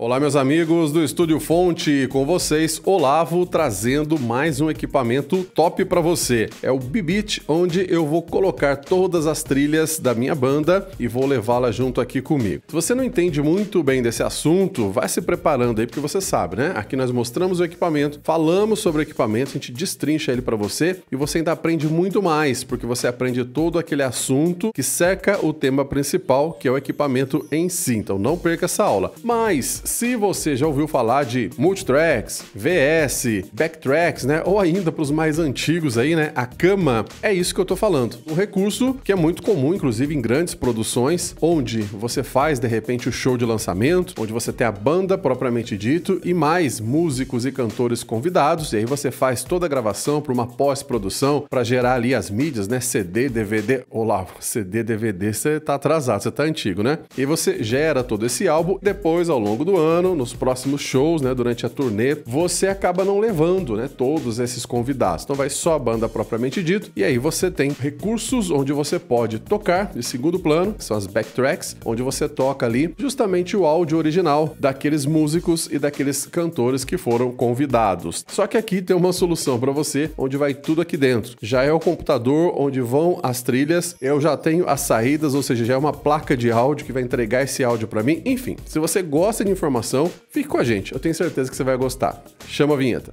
Olá, meus amigos do Estúdio Fonte, com vocês, Olavo, trazendo mais um equipamento top para você. É o Bibit, onde eu vou colocar todas as trilhas da minha banda e vou levá-la junto aqui comigo. Se você não entende muito bem desse assunto, vai se preparando aí, porque você sabe, né? Aqui nós mostramos o equipamento, falamos sobre o equipamento, a gente destrincha ele para você e você ainda aprende muito mais, porque você aprende todo aquele assunto que cerca o tema principal, que é o equipamento em si. Então não perca essa aula. Mas se você já ouviu falar de Multitracks, VS, Backtracks, né, ou ainda para os mais antigos aí, né, a cama, é isso que eu estou falando. Um recurso que é muito comum, inclusive em grandes produções, onde você faz de repente o show de lançamento, onde você tem a banda propriamente dito e mais músicos e cantores convidados, e aí você faz toda a gravação para uma pós-produção para gerar ali as mídias, né, CD, DVD, olá, CD, DVD, você tá atrasado, você tá antigo, né? E você gera todo esse álbum depois ao longo do ano, nos próximos shows, né, durante a turnê, você acaba não levando, né, todos esses convidados. Então vai só a banda propriamente dito, e aí você tem recursos onde você pode tocar de segundo plano, são as backtracks, onde você toca ali justamente o áudio original daqueles músicos e daqueles cantores que foram convidados. Só que aqui tem uma solução para você, onde vai tudo aqui dentro. Já é o computador onde vão as trilhas, eu já tenho as saídas, ou seja, já é uma placa de áudio que vai entregar esse áudio para mim. Enfim, se você gosta de informação, fique com a gente, eu tenho certeza que você vai gostar. Chama a vinheta.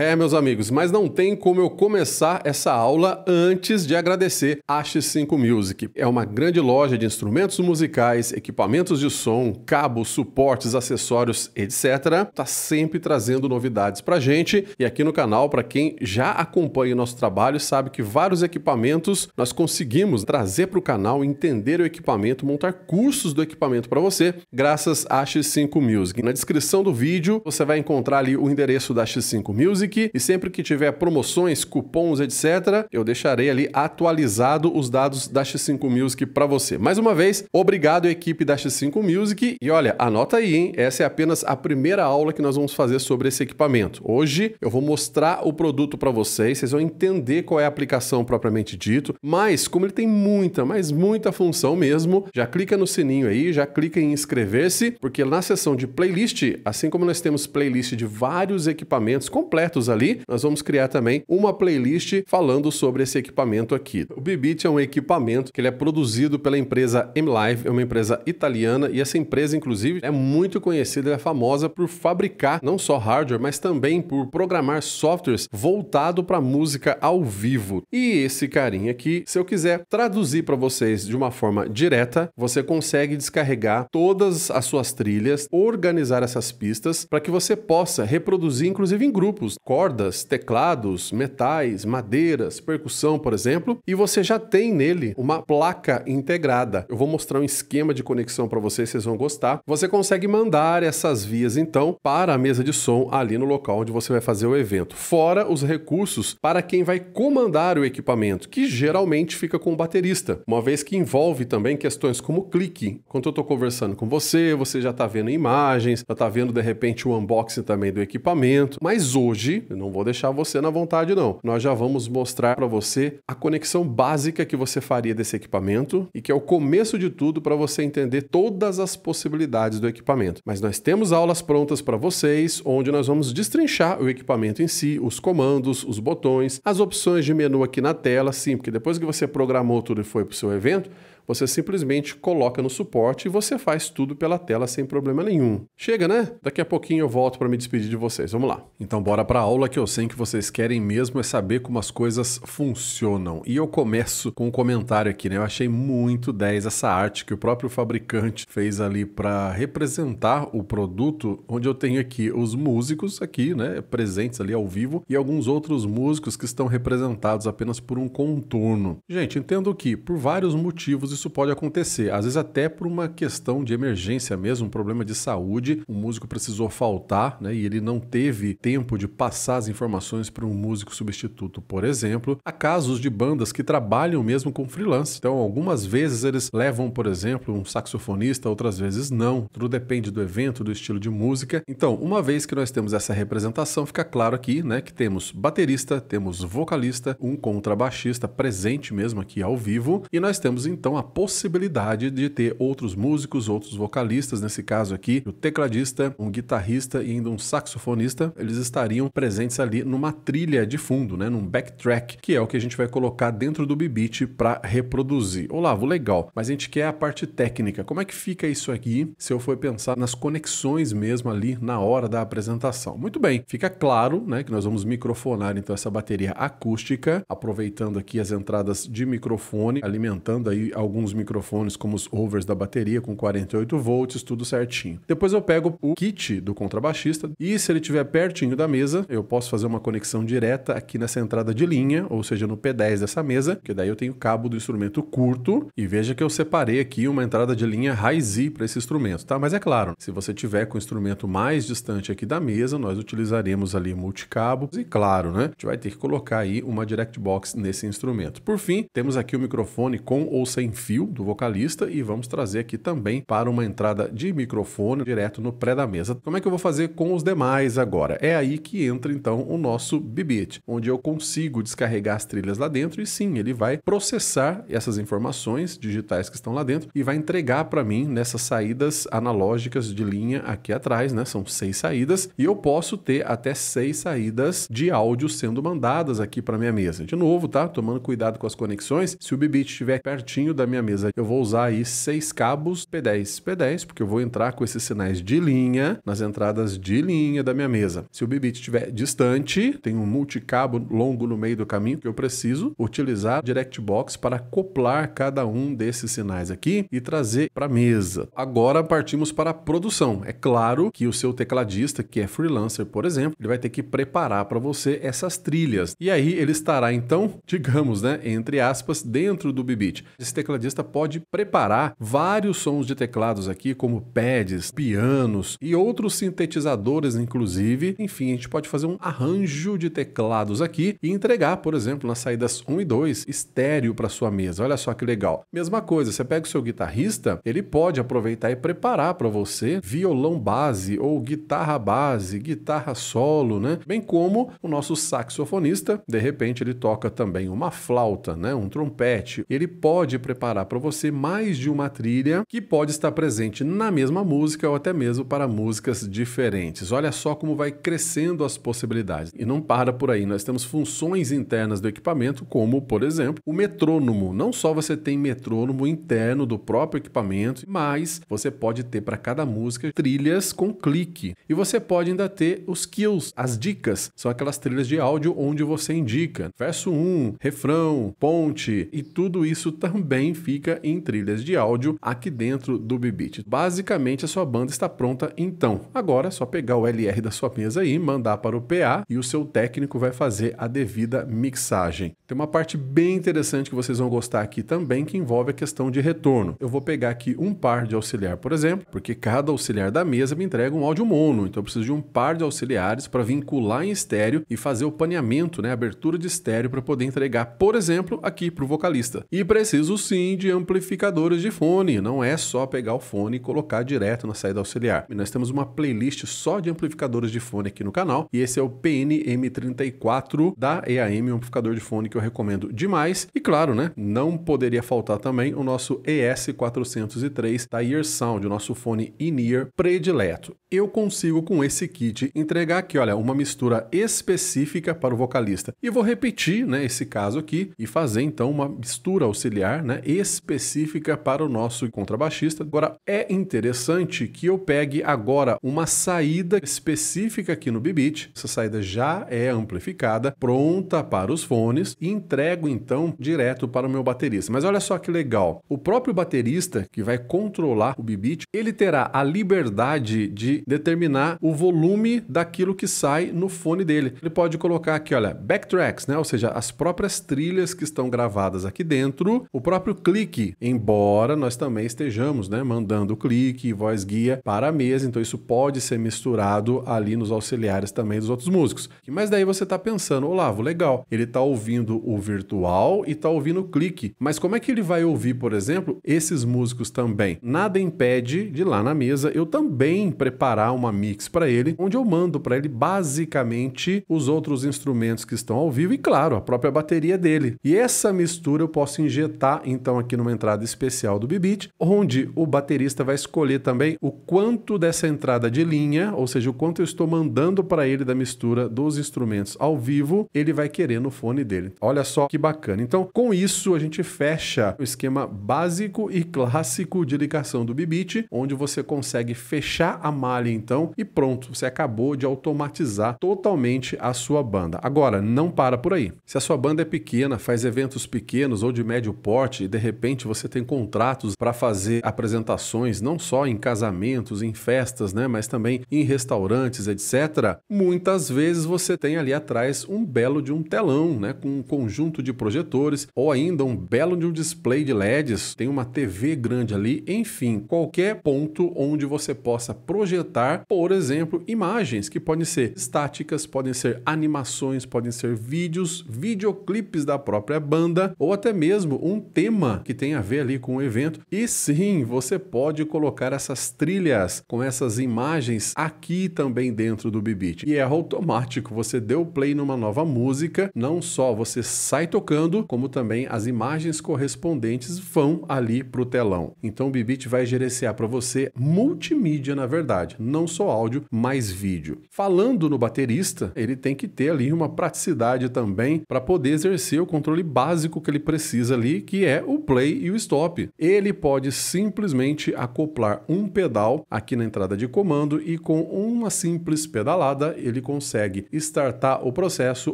É, meus amigos, mas não tem como eu começar essa aula antes de agradecer a X5 Music. É uma grande loja de instrumentos musicais, equipamentos de som, cabos, suportes, acessórios, etc. Tá sempre trazendo novidades pra gente e aqui no canal, para quem já acompanha o nosso trabalho, sabe que vários equipamentos nós conseguimos trazer para o canal, entender o equipamento, montar cursos do equipamento para você, graças à X5 Music. Na descrição do vídeo, você vai encontrar ali o endereço da X5 Music Music e sempre que tiver promoções, cupons, etc, eu deixarei ali atualizado os dados da X5 Music para você. Mais uma vez, obrigado equipe da X5 Music e olha, anota aí, hein? Essa é apenas a primeira aula que nós vamos fazer sobre esse equipamento. Hoje eu vou mostrar o produto para vocês, vocês vão entender qual é a aplicação propriamente dito, mas como ele tem muita, mas muita função mesmo, já clica no sininho aí, já clica em inscrever-se, porque na seção de playlist, assim como nós temos playlist de vários equipamentos completos ali, nós vamos criar também uma playlist falando sobre esse equipamento aqui. O Bibit é um equipamento que ele é produzido pela empresa MLive, é uma empresa italiana e essa empresa inclusive é muito conhecida, é famosa por fabricar não só hardware, mas também por programar softwares voltado para música ao vivo. E esse carinha aqui, se eu quiser traduzir para vocês de uma forma direta, você consegue descarregar todas as suas trilhas, organizar essas pistas para que você possa reproduzir inclusive em grupos cordas, teclados, metais, madeiras, percussão, por exemplo, e você já tem nele uma placa integrada. Eu vou mostrar um esquema de conexão para vocês, vocês vão gostar. Você consegue mandar essas vias então para a mesa de som ali no local onde você vai fazer o evento, fora os recursos para quem vai comandar o equipamento, que geralmente fica com o baterista, uma vez que envolve também questões como clique. Quando eu estou conversando com você, você já está vendo imagens, já está vendo de repente o unboxing também do equipamento, mas hoje hoje eu não vou deixar você na vontade não. Nós já vamos mostrar para você a conexão básica que você faria desse equipamento e que é o começo de tudo para você entender todas as possibilidades do equipamento. Mas nós temos aulas prontas para vocês onde nós vamos destrinchar o equipamento em si, os comandos, os botões, as opções de menu aqui na tela, sim, porque depois que você programou tudo e foi para o seu evento, você simplesmente coloca no suporte e você faz tudo pela tela sem problema nenhum. Chega, né? Daqui a pouquinho eu volto para me despedir de vocês. Vamos lá. Então bora para a aula que eu sei que vocês querem mesmo é saber como as coisas funcionam. E eu começo com um comentário aqui, né? Eu achei muito 10 essa arte que o próprio fabricante fez ali para representar o produto, onde eu tenho aqui os músicos aqui, né, presentes ali ao vivo e alguns outros músicos que estão representados apenas por um contorno. Gente, entendo que por vários motivos isso pode acontecer. Às vezes até por uma questão de emergência mesmo, um problema de saúde, o músico precisou faltar, né? E ele não teve tempo de passar as informações para um músico substituto, por exemplo. Há casos de bandas que trabalham mesmo com freelance. Então, algumas vezes eles levam, por exemplo, um saxofonista, outras vezes não. Tudo depende do evento, do estilo de música. Então, uma vez que nós temos essa representação, fica claro aqui, né, que temos baterista, temos vocalista, um contrabaixista presente mesmo aqui ao vivo, e nós temos então a possibilidade de ter outros músicos, outros vocalistas, nesse caso aqui, o tecladista, um guitarrista e ainda um saxofonista, eles estariam presentes ali numa trilha de fundo, né, num backtrack, que é o que a gente vai colocar dentro do Bibit para reproduzir. Olavo, legal, mas a gente quer a parte técnica. Como é que fica isso aqui se eu for pensar nas conexões mesmo ali na hora da apresentação? Muito bem, fica claro, né, que nós vamos microfonar então essa bateria acústica, aproveitando aqui as entradas de microfone, alimentando aí alguns alguns microfones como os overs da bateria com 48 volts, tudo certinho. Depois eu pego o kit do contrabaixista e se ele estiver pertinho da mesa, eu posso fazer uma conexão direta aqui nessa entrada de linha, ou seja, no P10 dessa mesa, que daí eu tenho o cabo do instrumento curto e veja que eu separei aqui uma entrada de linha high-Z para esse instrumento, tá? Mas é claro, se você tiver com o instrumento mais distante aqui da mesa, nós utilizaremos ali multicabos e claro, né? A gente vai ter que colocar aí uma direct box nesse instrumento. Por fim, temos aqui o microfone com ou sem fio do vocalista e vamos trazer aqui também para uma entrada de microfone direto no pré da mesa. Como é que eu vou fazer com os demais agora? É aí que entra então o nosso Bibit, onde eu consigo descarregar as trilhas lá dentro e sim, ele vai processar essas informações digitais que estão lá dentro e vai entregar para mim nessas saídas analógicas de linha aqui atrás, né? São seis saídas e eu posso ter até seis saídas de áudio sendo mandadas aqui para minha mesa. De novo, tá? Tomando cuidado com as conexões. Se o Bibit estiver pertinho da minha mesa. Eu vou usar aí seis cabos P10, P10, porque eu vou entrar com esses sinais de linha nas entradas de linha da minha mesa. Se o bibit estiver distante, tem um multicabo longo no meio do caminho que eu preciso utilizar Direct Box para coplar cada um desses sinais aqui e trazer para a mesa. Agora partimos para a produção. É claro que o seu tecladista, que é freelancer, por exemplo, ele vai ter que preparar para você essas trilhas. E aí ele estará então, digamos, né, entre aspas, dentro do bibit. Esse tecladista tecladista pode preparar vários sons de teclados aqui, como pads, pianos e outros sintetizadores, inclusive. Enfim, a gente pode fazer um arranjo de teclados aqui e entregar, por exemplo, nas saídas 1 e 2, estéreo para sua mesa. Olha só que legal. Mesma coisa, você pega o seu guitarrista, ele pode aproveitar e preparar para você violão base ou guitarra base, guitarra solo, né? Bem como o nosso saxofonista, de repente ele toca também uma flauta, né? Um trompete. Ele pode preparar separar para você mais de uma trilha que pode estar presente na mesma música ou até mesmo para músicas diferentes. Olha só como vai crescendo as possibilidades. E não para por aí, nós temos funções internas do equipamento, como, por exemplo, o metrônomo. Não só você tem metrônomo interno do próprio equipamento, mas você pode ter para cada música trilhas com clique. E você pode ainda ter os kills, as dicas, são aquelas trilhas de áudio onde você indica verso 1, refrão, ponte, e tudo isso também fica em trilhas de áudio aqui dentro do Bibit. Basicamente, a sua banda está pronta então. Agora é só pegar o LR da sua mesa aí, mandar para o PA e o seu técnico vai fazer a devida mixagem. Tem uma parte bem interessante que vocês vão gostar aqui também, que envolve a questão de retorno. Eu vou pegar aqui um par de auxiliar, por exemplo, porque cada auxiliar da mesa me entrega um áudio mono, então eu preciso de um par de auxiliares para vincular em estéreo e fazer o paneamento, né, abertura de estéreo para poder entregar, por exemplo, aqui para o vocalista. E preciso sim de amplificadores de fone. Não é só pegar o fone e colocar direto na saída auxiliar. E nós temos uma playlist só de amplificadores de fone aqui no canal. E esse é o PNM34 da EAM, um amplificador de fone que eu recomendo demais. E claro, né? Não poderia faltar também o nosso ES403 da Ear Sound, o nosso fone in-ear predileto. Eu consigo com esse kit entregar aqui, olha, uma mistura específica para o vocalista. E vou repetir, né, esse caso aqui e fazer então uma mistura auxiliar, né, específica para o nosso contrabaixista. Agora, é interessante que eu pegue agora uma saída específica aqui no Bibit. Essa saída já é amplificada, pronta para os fones e entrego então direto para o meu baterista. Mas olha só que legal. O próprio baterista que vai controlar o Bibit, ele terá a liberdade de determinar o volume daquilo que sai no fone dele. Ele pode colocar aqui, olha, backtracks, né? Ou seja, as próprias trilhas que estão gravadas aqui dentro, o próprio clique, embora nós também estejamos né, mandando clique e voz guia para a mesa, então isso pode ser misturado ali nos auxiliares também dos outros músicos. Mas daí você está pensando, Olavo, legal, ele está ouvindo o virtual e está ouvindo o clique, mas como é que ele vai ouvir, por exemplo, esses músicos também? Nada impede de lá na mesa eu também preparar uma mix para ele, onde eu mando para ele basicamente os outros instrumentos que estão ao vivo e, claro, a própria bateria dele. E essa mistura eu posso injetar então então, aqui numa entrada especial do Bibit, onde o baterista vai escolher também o quanto dessa entrada de linha, ou seja, o quanto eu estou mandando para ele da mistura dos instrumentos ao vivo, ele vai querer no fone dele. Olha só que bacana. Então, com isso, a gente fecha o esquema básico e clássico de ligação do Bibit, onde você consegue fechar a malha então e pronto, você acabou de automatizar totalmente a sua banda. Agora, não para por aí. Se a sua banda é pequena, faz eventos pequenos ou de médio porte e de de repente você tem contratos para fazer apresentações não só em casamentos, em festas, né, mas também em restaurantes, etc. Muitas vezes você tem ali atrás um belo de um telão, né, com um conjunto de projetores ou ainda um belo de um display de LEDs, tem uma TV grande ali, enfim, qualquer ponto onde você possa projetar, por exemplo, imagens que podem ser estáticas, podem ser animações, podem ser vídeos, videoclipes da própria banda ou até mesmo um tema tema que tem a ver ali com o evento. E sim, você pode colocar essas trilhas com essas imagens aqui também dentro do Bibit. E é automático, você deu play numa nova música, não só você sai tocando, como também as imagens correspondentes vão ali para o telão. Então o Bibit vai gerenciar para você multimídia, na verdade, não só áudio, mas vídeo. Falando no baterista, ele tem que ter ali uma praticidade também para poder exercer o controle básico que ele precisa ali, que é o o play e o stop. Ele pode simplesmente acoplar um pedal aqui na entrada de comando e com uma simples pedalada ele consegue startar o processo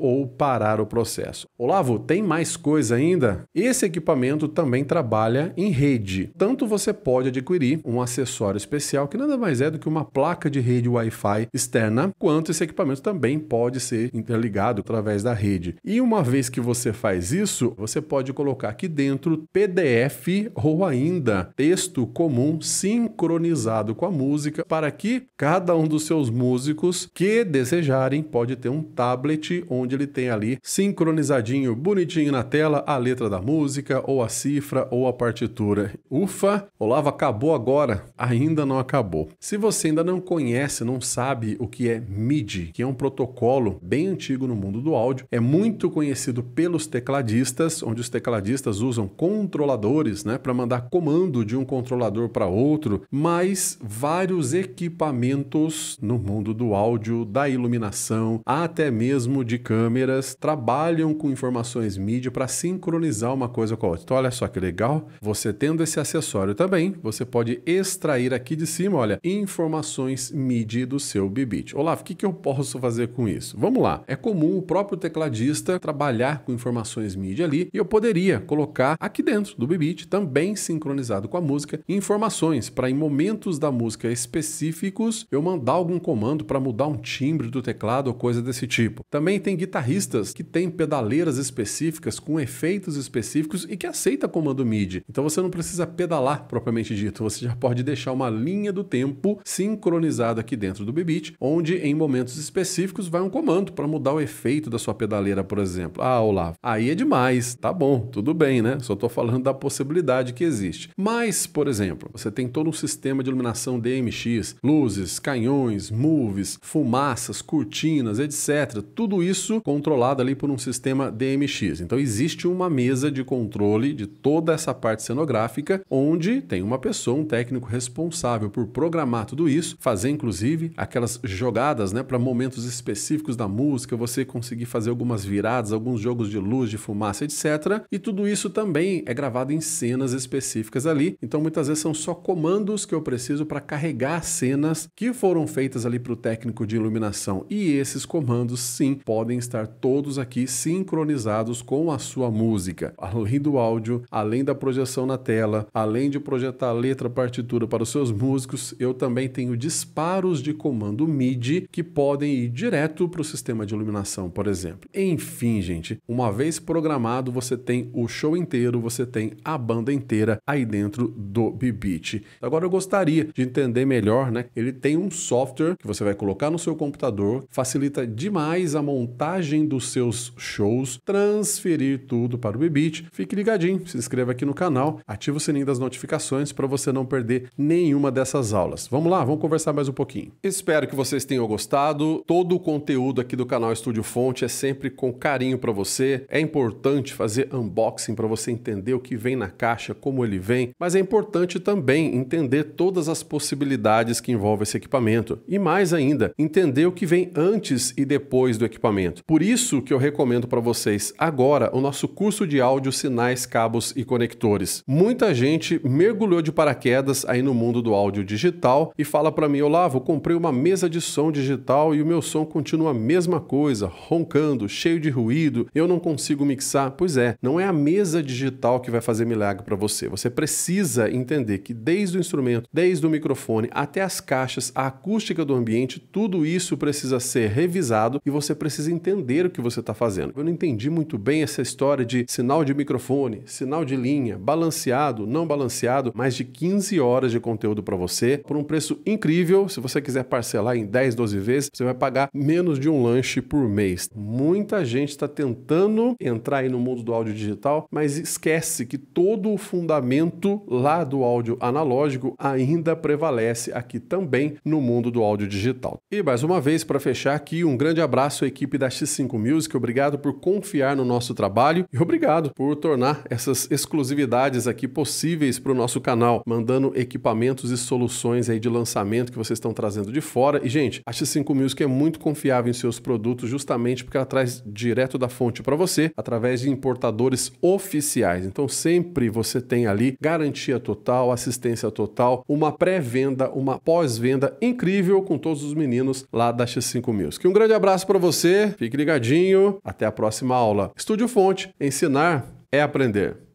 ou parar o processo. Olavo, tem mais coisa ainda? Esse equipamento também trabalha em rede. Tanto você pode adquirir um acessório especial que nada mais é do que uma placa de rede Wi-Fi externa, quanto esse equipamento também pode ser interligado através da rede. E uma vez que você faz isso, você pode colocar aqui dentro PDF ou ainda texto comum sincronizado com a música para que cada um dos seus músicos que desejarem pode ter um tablet onde ele tem ali sincronizadinho, bonitinho na tela a letra da música ou a cifra ou a partitura. Ufa, Olavo acabou agora, ainda não acabou. Se você ainda não conhece, não sabe o que é MIDI, que é um protocolo bem antigo no mundo do áudio, é muito conhecido pelos tecladistas, onde os tecladistas usam com controladores, né, para mandar comando de um controlador para outro, mas vários equipamentos no mundo do áudio, da iluminação, até mesmo de câmeras, trabalham com informações mídia para sincronizar uma coisa com a outra. Então, olha só que legal, você tendo esse acessório também, você pode extrair aqui de cima, olha, informações MIDI do seu Bibit. Olá, o que, que eu posso fazer com isso? Vamos lá. É comum o próprio tecladista trabalhar com informações MIDI ali e eu poderia colocar aqui dentro do Bibit, também sincronizado com a música, informações para em momentos da música específicos eu mandar algum comando para mudar um timbre do teclado ou coisa desse tipo. Também tem guitarristas que têm pedaleiras específicas com efeitos específicos e que aceita comando MIDI. Então você não precisa pedalar propriamente dito, você já pode deixar uma linha do tempo sincronizada aqui dentro do Bibit, onde em momentos específicos vai um comando para mudar o efeito da sua pedaleira, por exemplo. Ah, Olavo, aí é demais, tá bom, tudo bem, né? Só tô falando falando da possibilidade que existe. Mas, por exemplo, você tem todo um sistema de iluminação DMX, luzes, canhões, moves, fumaças, cortinas, etc. Tudo isso controlado ali por um sistema DMX. Então existe uma mesa de controle de toda essa parte cenográfica, onde tem uma pessoa, um técnico responsável por programar tudo isso, fazer inclusive aquelas jogadas né, para momentos específicos da música, você conseguir fazer algumas viradas, alguns jogos de luz, de fumaça, etc. E tudo isso também é gravado em cenas específicas ali. Então muitas vezes são só comandos que eu preciso para carregar cenas que foram feitas ali para o técnico de iluminação. E esses comandos sim podem estar todos aqui sincronizados com a sua música. Além do áudio, além da projeção na tela, além de projetar a letra partitura para os seus músicos, eu também tenho disparos de comando MIDI que podem ir direto para o sistema de iluminação, por exemplo. Enfim, gente, uma vez programado, você tem o show inteiro, você tem a banda inteira aí dentro do Bibit. Agora eu gostaria de entender melhor, né? Ele tem um software que você vai colocar no seu computador, facilita demais a montagem dos seus shows, transferir tudo para o Bibit. Fique ligadinho, se inscreva aqui no canal, ativa o sininho das notificações para você não perder nenhuma dessas aulas. Vamos lá, vamos conversar mais um pouquinho. Espero que vocês tenham gostado. Todo o conteúdo aqui do canal Estúdio Fonte é sempre com carinho para você. É importante fazer unboxing para você entender entender o que vem na caixa, como ele vem, mas é importante também entender todas as possibilidades que envolve esse equipamento e mais ainda, entender o que vem antes e depois do equipamento. Por isso que eu recomendo para vocês agora o nosso curso de áudio Sinais, Cabos e Conectores. Muita gente mergulhou de paraquedas aí no mundo do áudio digital e fala para mim, Olavo, comprei uma mesa de som digital e o meu som continua a mesma coisa, roncando, cheio de ruído, eu não consigo mixar. Pois é, não é a mesa digital digital que vai fazer milagre para você. Você precisa entender que desde o instrumento, desde o microfone até as caixas, a acústica do ambiente, tudo isso precisa ser revisado e você precisa entender o que você está fazendo. Eu não entendi muito bem essa história de sinal de microfone, sinal de linha, balanceado, não balanceado, mais de 15 horas de conteúdo para você por um preço incrível. Se você quiser parcelar em 10, 12 vezes, você vai pagar menos de um lanche por mês. Muita gente está tentando entrar aí no mundo do áudio digital, mas esquece parece que todo o fundamento lá do áudio analógico ainda prevalece aqui também no mundo do áudio digital. E mais uma vez, para fechar aqui, um grande abraço à equipe da X5 Music, obrigado por confiar no nosso trabalho e obrigado por tornar essas exclusividades aqui possíveis para o nosso canal, mandando equipamentos e soluções aí de lançamento que vocês estão trazendo de fora. E, gente, a X5 Music é muito confiável em seus produtos justamente porque ela traz direto da fonte para você através de importadores oficiais. Então sempre você tem ali garantia total, assistência total, uma pré-venda, uma pós-venda incrível com todos os meninos lá da X5 Music. Um grande abraço para você, fique ligadinho, até a próxima aula. Estúdio Fonte, ensinar é aprender.